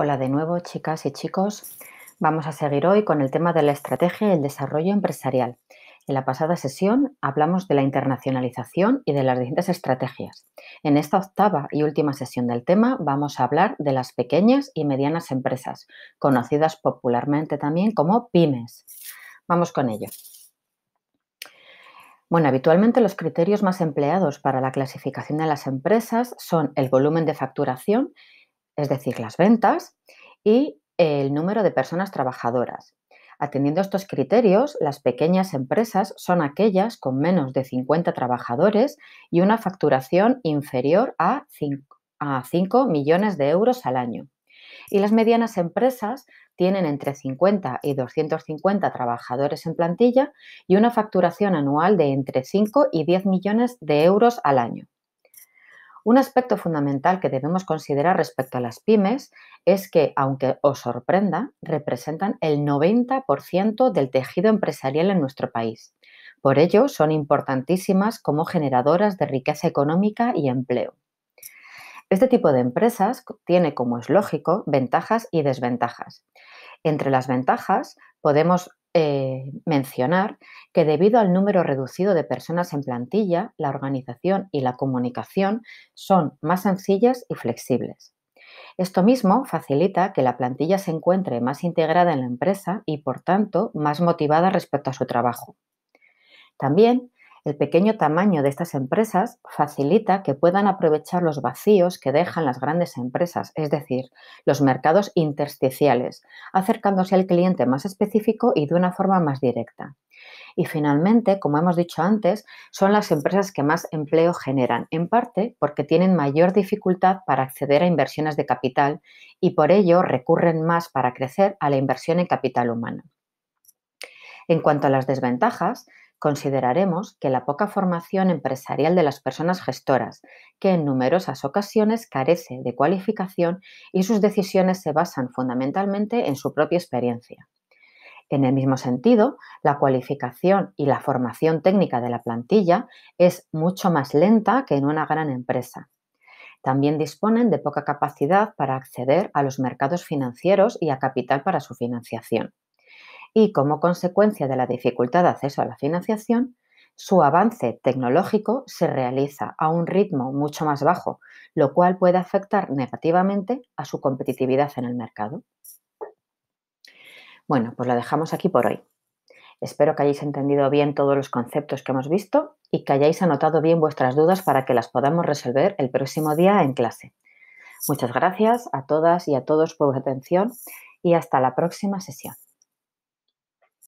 Hola de nuevo, chicas y chicos. Vamos a seguir hoy con el tema de la estrategia y el desarrollo empresarial. En la pasada sesión hablamos de la internacionalización y de las distintas estrategias. En esta octava y última sesión del tema vamos a hablar de las pequeñas y medianas empresas, conocidas popularmente también como pymes. Vamos con ello. Bueno, habitualmente los criterios más empleados para la clasificación de las empresas son el volumen de facturación es decir, las ventas, y el número de personas trabajadoras. Atendiendo estos criterios, las pequeñas empresas son aquellas con menos de 50 trabajadores y una facturación inferior a 5, a 5 millones de euros al año. Y las medianas empresas tienen entre 50 y 250 trabajadores en plantilla y una facturación anual de entre 5 y 10 millones de euros al año. Un aspecto fundamental que debemos considerar respecto a las pymes es que, aunque os sorprenda, representan el 90% del tejido empresarial en nuestro país. Por ello, son importantísimas como generadoras de riqueza económica y empleo. Este tipo de empresas tiene, como es lógico, ventajas y desventajas. Entre las ventajas podemos eh, mencionar que debido al número reducido de personas en plantilla, la organización y la comunicación son más sencillas y flexibles. Esto mismo facilita que la plantilla se encuentre más integrada en la empresa y, por tanto, más motivada respecto a su trabajo. También el pequeño tamaño de estas empresas facilita que puedan aprovechar los vacíos que dejan las grandes empresas, es decir, los mercados intersticiales, acercándose al cliente más específico y de una forma más directa. Y finalmente, como hemos dicho antes, son las empresas que más empleo generan, en parte porque tienen mayor dificultad para acceder a inversiones de capital y por ello recurren más para crecer a la inversión en capital humano. En cuanto a las desventajas, consideraremos que la poca formación empresarial de las personas gestoras, que en numerosas ocasiones carece de cualificación y sus decisiones se basan fundamentalmente en su propia experiencia. En el mismo sentido, la cualificación y la formación técnica de la plantilla es mucho más lenta que en una gran empresa. También disponen de poca capacidad para acceder a los mercados financieros y a capital para su financiación y como consecuencia de la dificultad de acceso a la financiación, su avance tecnológico se realiza a un ritmo mucho más bajo, lo cual puede afectar negativamente a su competitividad en el mercado. Bueno, pues la dejamos aquí por hoy. Espero que hayáis entendido bien todos los conceptos que hemos visto y que hayáis anotado bien vuestras dudas para que las podamos resolver el próximo día en clase. Muchas gracias a todas y a todos por vuestra atención y hasta la próxima sesión.